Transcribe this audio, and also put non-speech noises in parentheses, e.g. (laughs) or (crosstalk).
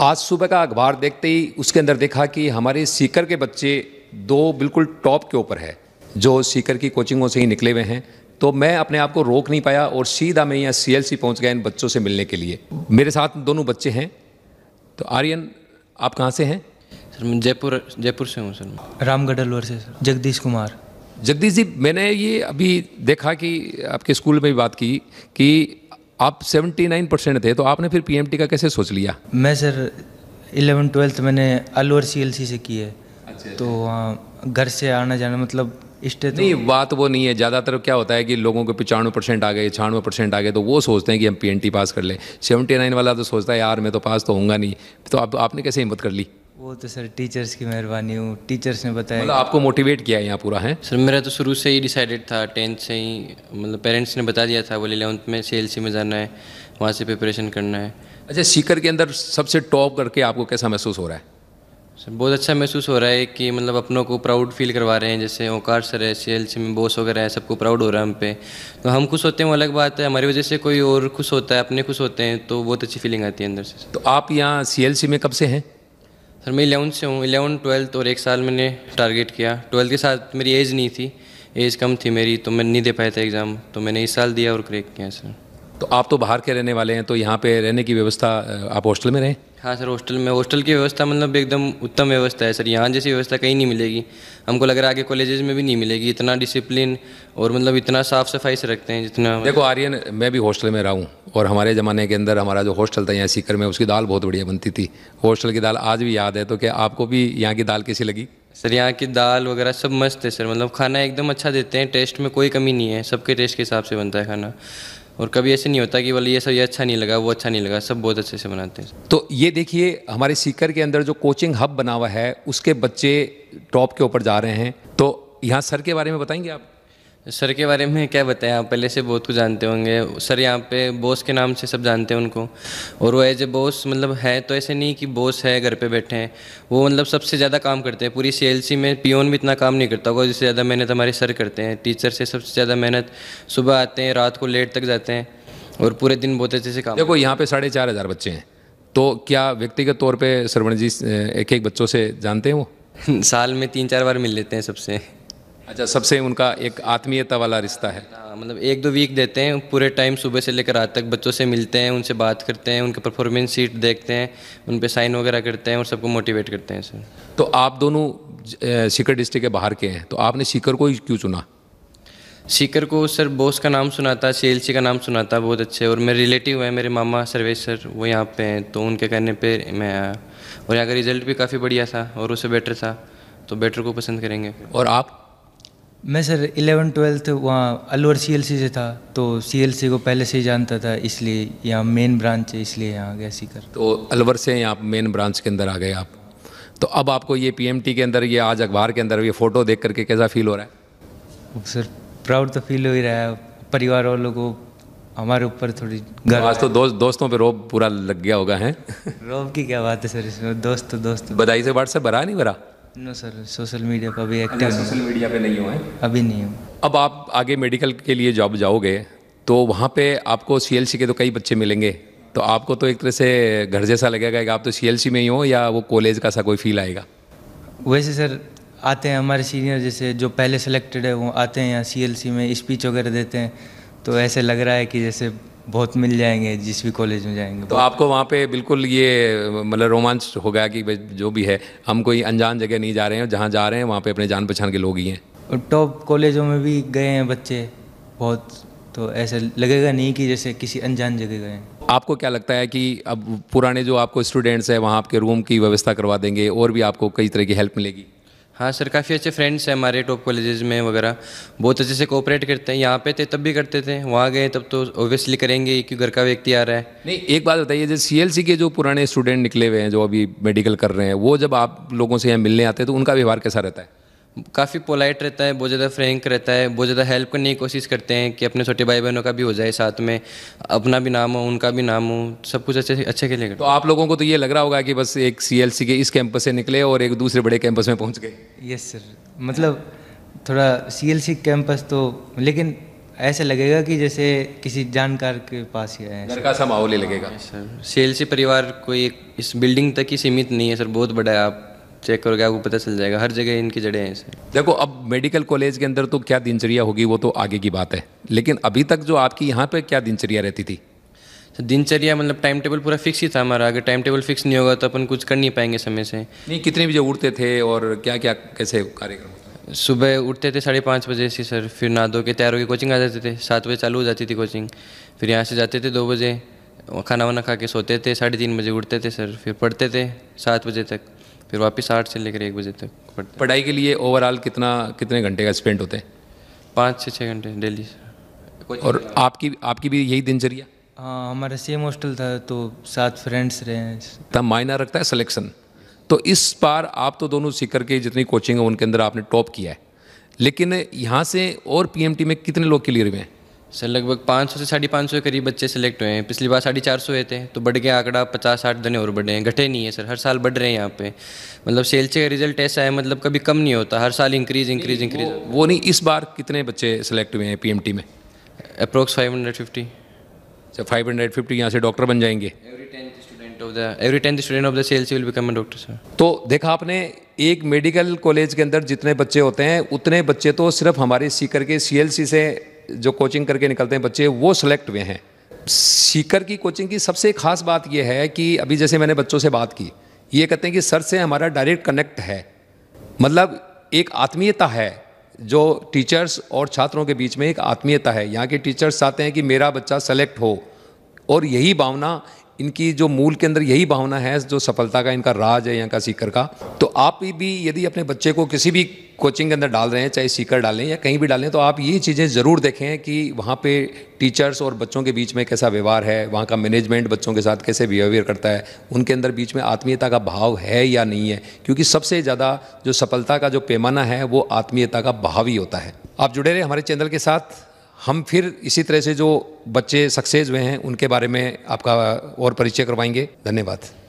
आज सुबह का अखबार देखते ही उसके अंदर देखा कि हमारे सीकर के बच्चे दो बिल्कुल टॉप के ऊपर है जो सीकर की कोचिंगों से ही निकले हुए हैं तो मैं अपने आप को रोक नहीं पाया और सीधा मैं यहाँ सी एल सी पहुँच गया इन बच्चों से मिलने के लिए मेरे साथ दोनों बच्चे हैं तो आर्यन आप कहाँ से हैं सर मैं जयपुर जयपुर से हूँ सर रामगढ़ अलवर से सर जगदीश कुमार जगदीश जी मैंने ये अभी देखा कि आपके स्कूल में भी बात की कि आप 79 परसेंट थे तो आपने फिर पीएमटी का कैसे सोच लिया मैं सर इलेवन ट्वेल्थ मैंने अलवर सी एल सी से की है अच्छा, तो अच्छा। वहाँ घर से आना जाना मतलब तो नहीं बात वो नहीं है ज़्यादातर क्या होता है कि लोगों के पचानवे परसेंट आ गए छानवे परसेंट आ गए तो वो सोचते हैं कि हम पीएनटी पास कर लें सेवेंटी नाइन वाला तो सोचता है यार मैं तो पास तो होऊंगा नहीं तो आप, आपने कैसे हिम्मत कर ली वो तो सर टीचर्स की मेहरबानी हूँ टीचर्स ने बताया मतलब आपको मोटिवेट किया यहाँ पूरा है सर मेरा तो शुरू से ही डिसाइडेड था टेंथ से ही मतलब पेरेंट्स ने बता दिया था बोले इलेवंथ में सी में जाना है वहाँ से प्रिपरेशन करना है अच्छा सीकर के अंदर सबसे टॉप करके आपको कैसा महसूस हो रहा है सर बहुत अच्छा महसूस हो रहा है कि मतलब अपनों को प्राउड फील करवा रहे हैं जैसे ओंकार सर है सी एल सी में बॉस वगैरह है सबको प्राउड हो रहा है हम पे तो हम खुश होते हैं वो अलग बात है हमारी वजह से कोई और खुश होता है अपने खुश होते हैं तो बहुत अच्छी फीलिंग आती है अंदर से तो आप यहाँ सी एल सी में कब से हैं सर मैं इलेवन से हूँ इलेवन ट्वेल्थ और एक साल मैंने टारगेट किया ट्वेल्थ के साथ मेरी एज नहीं थी एज कम थी मेरी तो मैं नहीं दे पाया था एग्ज़ाम तो मैंने इस साल दिया और क्रैक किया सर तो आप तो बाहर के रहने वाले हैं तो यहाँ पे रहने की व्यवस्था आप हॉस्टल में रहें हाँ सर हॉस्टल में हॉस्टल की व्यवस्था मतलब एकदम उत्तम व्यवस्था है सर यहाँ जैसी व्यवस्था कहीं नहीं मिलेगी हमको लग रहा है आगे कॉलेजेस में भी नहीं मिलेगी इतना डिसिप्लिन और मतलब इतना साफ़ सफाई से रखते हैं जितना देखो आर्यन मैं भी हॉस्टल में रहा हूँ और हमारे ज़माने के अंदर हमारा जो हॉस्टल था यहाँ सीकर में उसकी दाल बहुत बढ़िया बनती थी हॉस्टल की दाल आज भी याद है तो क्या आपको भी यहाँ की दाल कैसी लगी सर यहाँ की दाल वगैरह सब मस्त है सर मतलब खाना एकदम अच्छा देते हैं टेस्ट में कोई कमी नहीं है सबके टेस्ट के हिसाब से बनता है खाना और कभी ऐसे नहीं होता कि बोले ये सब ये अच्छा नहीं लगा वो अच्छा नहीं लगा सब बहुत अच्छे से बनाते हैं तो ये देखिए हमारे सीकर के अंदर जो कोचिंग हब बना हुआ है उसके बच्चे टॉप के ऊपर जा रहे हैं तो यहाँ सर के बारे में बताएंगे आप सर के बारे में क्या बताएं आप पहले से बहुत कुछ जानते होंगे सर यहाँ पे बॉस के नाम से सब जानते हैं उनको और वो एज ए बॉस मतलब है तो ऐसे नहीं कि बॉस है घर पे बैठे हैं वो मतलब सबसे ज़्यादा काम करते हैं पूरी सीएलसी में पियोन भी इतना काम नहीं करता होगा जिससे ज़्यादा मेहनत हमारे सर करते हैं टीचर से सबसे ज़्यादा मेहनत सुबह आते हैं रात को लेट तक जाते हैं और पूरे दिन बहुत अच्छे से काम देखो यहाँ पे साढ़े चार हज़ार बच्चे हैं तो क्या व्यक्तिगत तौर पर सरवण जी एक एक बच्चों से जानते हैं वो (laughs) साल में तीन चार बार मिल लेते हैं सबसे अच्छा सबसे उनका एक आत्मीयता वाला रिश्ता है हाँ, मतलब एक दो वीक देते हैं पूरे टाइम सुबह से लेकर रात तक बच्चों से मिलते हैं उनसे बात करते हैं उनके परफॉर्मेंस सीट देखते हैं उन पर साइन वगैरह करते हैं और सबको मोटिवेट करते हैं सर तो आप दोनों सीकर डिस्ट्रिक्ट के बाहर के हैं तो आपने सीकर को ही क्यों चुना सीकर को सर बोस का नाम सुना था सी का नाम सुना था बहुत अच्छे और मेरे रिलेटिव हैं मेरे मामा सर्वेश सर वो यहाँ पे हैं तो उनके कहने पे मैं आया और यहाँ का रिजल्ट भी काफ़ी बढ़िया था और उससे बेटर था तो बेटर को पसंद करेंगे और आप मैं सर इलेवन ट्वेल्थ वहाँ अलवर सीएलसी से था तो सीएलसी को पहले से ही जानता था इसलिए यहाँ मेन ब्रांच है इसलिए यहाँ गया सीकर तो अलवर से यहाँ मेन ब्रांच के अंदर आ गए आप तो अब आपको ये पीएमटी के अंदर ये आज अखबार के अंदर ये फ़ोटो देख करके कैसा फील हो रहा है सर प्राउड तो फील हो ही रहा है परिवार वालों को हमारे ऊपर थोड़ी गर्व आज तो दोस्त दोस्तों पे रोब पूरा लग गया होगा है रोब की क्या बात है सर इसमें दोस्त तो दोस्त बधाई से बाढ़ से भरा नहीं भरा नो सर सोशल मीडिया पर अभी एक्टिव सोशल मीडिया पे नहीं हुआ है अभी नहीं हूँ अब आप आगे मेडिकल के लिए जॉब जाओगे तो वहाँ पे आपको सी के तो कई बच्चे मिलेंगे तो आपको तो एक तरह से घर जैसा लगेगा कि आप तो सी में ही हो या वो कॉलेज का सा कोई फील आएगा वैसे सर आते हैं हमारे सीनियर जैसे जो पहले सेलेक्टेड है वो आते हैं यहाँ सी में स्पीच वगैरह देते हैं तो ऐसे लग रहा है कि जैसे बहुत मिल जाएंगे जिस भी कॉलेज में जाएंगे तो आपको वहाँ पे बिल्कुल ये मतलब रोमांच हो गया कि जो भी है हम कोई अनजान जगह नहीं जा रहे हैं जहाँ जा रहे हैं वहाँ पे अपने जान पहचान के लोग ही हैं और टॉप कॉलेजों में भी गए हैं बच्चे बहुत तो ऐसा लगेगा नहीं कि जैसे किसी अनजान जगह गए हैं आपको क्या लगता है कि अब पुराने जो आपको स्टूडेंट्स हैं वहाँ आपके रूम की व्यवस्था करवा देंगे और भी आपको कई तरह की हेल्प मिलेगी हाँ सर काफ़ी अच्छे फ्रेंड्स हैं हमारे टॉप कॉलेजेस में वगैरह बहुत अच्छे से कोऑपरेट करते हैं यहाँ पे थे तब भी करते थे वहाँ गए तब तो ओबियसली करेंगे क्योंकि घर का व्यक्ति आ रहा है नहीं एक बात बताइए जैसे सीएलसी के जो पुराने स्टूडेंट निकले हुए हैं जो अभी मेडिकल कर रहे हैं वो जब आप लोगों से यहाँ मिलने आते हैं तो उनका व्यवहार कैसा रहता है काफ़ी पोलाइट रहता है बहुत ज़्यादा फ्रेंक रहता है बहुत ज़्यादा हेल्प करने की कोशिश करते हैं कि अपने छोटे भाई बहनों का भी हो जाए साथ में अपना भी नाम हो उनका भी नाम हो सब कुछ अच्छे अच्छे के लिए तो आप लोगों को तो ये लग रहा होगा कि बस एक सी के इस कैंपस से निकले और एक दूसरे बड़े कैंपस में पहुँच गए यस सर मतलब थोड़ा सी कैंपस तो लेकिन ऐसा लगेगा कि जैसे किसी जानकार के पास ही है घर का सा माहौल ही लगेगा सर सी परिवार कोई इस बिल्डिंग तक ही सीमित नहीं है सर बहुत बड़ा है आप चेक करोगे आपको पता चल जाएगा हर जगह इनकी जड़ें हैं इसे देखो अब मेडिकल कॉलेज के अंदर तो क्या दिनचर्या होगी वो तो आगे की बात है लेकिन अभी तक जो आपकी यहाँ पर क्या दिनचर्या रहती थी तो दिनचर्या मतलब टाइम टेबल पूरा फिक्स ही था हमारा अगर टाइम टेबल फिक्स नहीं होगा तो अपन कुछ कर नहीं पाएंगे समय से नहीं कितने बजे उठते थे और क्या क्या कैसे कार्यक्रम सुबह उठते थे साढ़े पाँच बजे से सर फिर ना धो के तैयार होकर कोचिंग आ जाते थे सात बजे चालू हो जाती थी कोचिंग फिर यहाँ से जाते थे दो बजे खाना वाना खा के सोते थे साढ़े तीन बजे उठते थे सर फिर पढ़ते थे सात बजे तक फिर वापस आठ से लेकर एक बजे तक पढ़ते पढ़ाई के लिए ओवरऑल कितना कितने घंटे का स्पेंड होते हैं पाँच से छः घंटे डेली और आपकी आपकी भी यही दिनचर्या हाँ हमारा सेम हॉस्टल था तो सात फ्रेंड्स रहे हैं तब मायना रखता है सिलेक्शन तो इस बार आप तो दोनों सीकर के जितनी कोचिंग है उनके अंदर आपने टॉप किया है लेकिन यहाँ से और पीएमटी में कितने लोग क्लियर हुए हैं सर लगभग पाँच सौ से साढ़े पाँच सौ के करीब बच्चे सेलेक्ट हुए हैं पिछली बार साढ़े चार सौ हुए थे तो बढ़ गया आंकड़ा पचास साठ दिन और बढ़े हैं घटे नहीं है सर हर साल बढ़ रहे हैं यहाँ पे मतलब सेल्चे का रिजल्ट ऐसा है मतलब कभी कम नहीं होता हर साल इंक्रीज इंक्रीज इंक्रीज वो, वो नहीं इस बार कितने बच्चे सेलेक्ट हुए हैं पी में approx five hundred fifty sir five hundred fifty यहाँ से डॉक्टर बन जाएंगे every tenth student of the cells will become a doctor sir तो देखा आपने एक मेडिकल कॉलेज के अंदर जितने बच्चे होते हैं उतने बच्चे तो सिर्फ हमारे सीकर के सी से जो कोचिंग करके निकलते हैं बच्चे वो सेलेक्ट हुए हैं सीकर की कोचिंग की सबसे खास बात यह है कि अभी जैसे मैंने बच्चों से बात की ये कहते हैं कि सर से हमारा डायरेक्ट कनेक्ट है मतलब एक आत्मीयता है जो टीचर्स और छात्रों के बीच में एक आत्मीयता है यहाँ के टीचर्स चाहते हैं कि मेरा बच्चा सेलेक्ट हो और यही भावना इनकी जो मूल के अंदर यही भावना है जो सफलता का इनका राज है यहाँ का सीकर का तो आप भी यदि अपने बच्चे को किसी भी कोचिंग के अंदर डाल रहे हैं चाहे सीकर डालें या कहीं भी डालें तो आप ये चीज़ें ज़रूर देखें कि वहाँ पे टीचर्स और बच्चों के बीच में कैसा व्यवहार है वहाँ का मैनेजमेंट बच्चों के साथ कैसे बिहेवियर करता है उनके अंदर बीच में आत्मीयता का भाव है या नहीं है क्योंकि सबसे ज़्यादा जो सफलता का जो पैमाना है वो आत्मीयता का भाव ही होता है आप जुड़े रहे हमारे चैनल के साथ हम फिर इसी तरह से जो बच्चे सक्सेस हुए हैं उनके बारे में आपका और परिचय करवाएंगे धन्यवाद